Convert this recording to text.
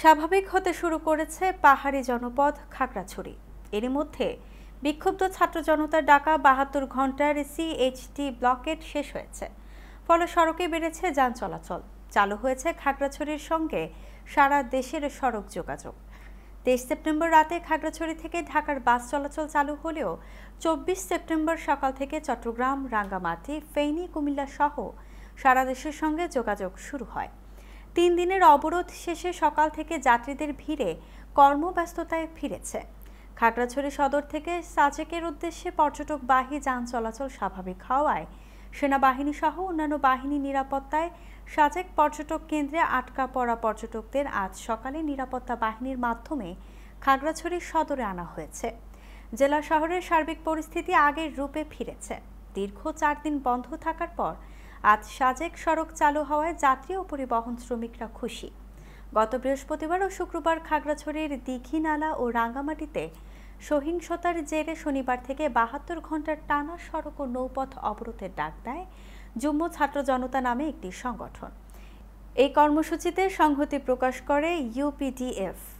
স্বাভাবিক হতে শুরু করেছে পাহাড়ি জনপদ খাগড়াছড়ি এরই মধ্যে বিক্ষুব্ধ ছাত্র জনতার ডাকা বাহাত্তর ঘন্টার সিএইচটি ব্লকেট শেষ হয়েছে ফলে সড়কে বেড়েছে যান চলাচল চালু হয়েছে খাগড়াছড়ির সঙ্গে সারা দেশের সড়ক যোগাযোগ তেইশ সেপ্টেম্বর রাতে খাগড়াছড়ি থেকে ঢাকার বাস চলাচল চালু হলেও চব্বিশ সেপ্টেম্বর সকাল থেকে চট্টগ্রাম রাঙ্গামাটি ফেনী কুমিল্লা সহ সারা দেশের সঙ্গে যোগাযোগ শুরু হয় তিন দিনের অবরোধ শেষে সকাল থেকে যাত্রীদের ভিড়ে কর্মব্যস্ততায় ফিরেছে খাগড়াছড়ি সদর থেকে সাজেকের উদ্দেশ্যে পর্যটক বাহী যান চলাচল স্বাভাবিক হওয়ায় সেনাবাহিনী সহ অন্যান্য বাহিনী নিরাপত্তায় সাজেক পর্যটক কেন্দ্রে আটকা পড়া পর্যটকদের আজ সকালে নিরাপত্তা বাহিনীর মাধ্যমে খাগড়াছড়ি সদরে আনা হয়েছে জেলা শহরের সার্বিক পরিস্থিতি আগের রূপে ফিরেছে দীর্ঘ চার দিন বন্ধ থাকার পর আজ সাজেক সড়ক চালু হওয়ায় যাত্রী ও পরিবহন শ্রমিকরা খুশি গত বৃহস্পতিবার ও শুক্রবার খাগড়াছড়ির দীঘিনালা ও রাঙ্গামাটিতে সহিংসতার জেরে শনিবার থেকে বাহাত্তর ঘন্টার টানা সড়ক ও নৌপথ অবরোধের ডাক দেয় যুম্ম ছাত্র জনতা নামে একটি সংগঠন এই কর্মসূচিতে সংহতি প্রকাশ করে ইউপিডিএফ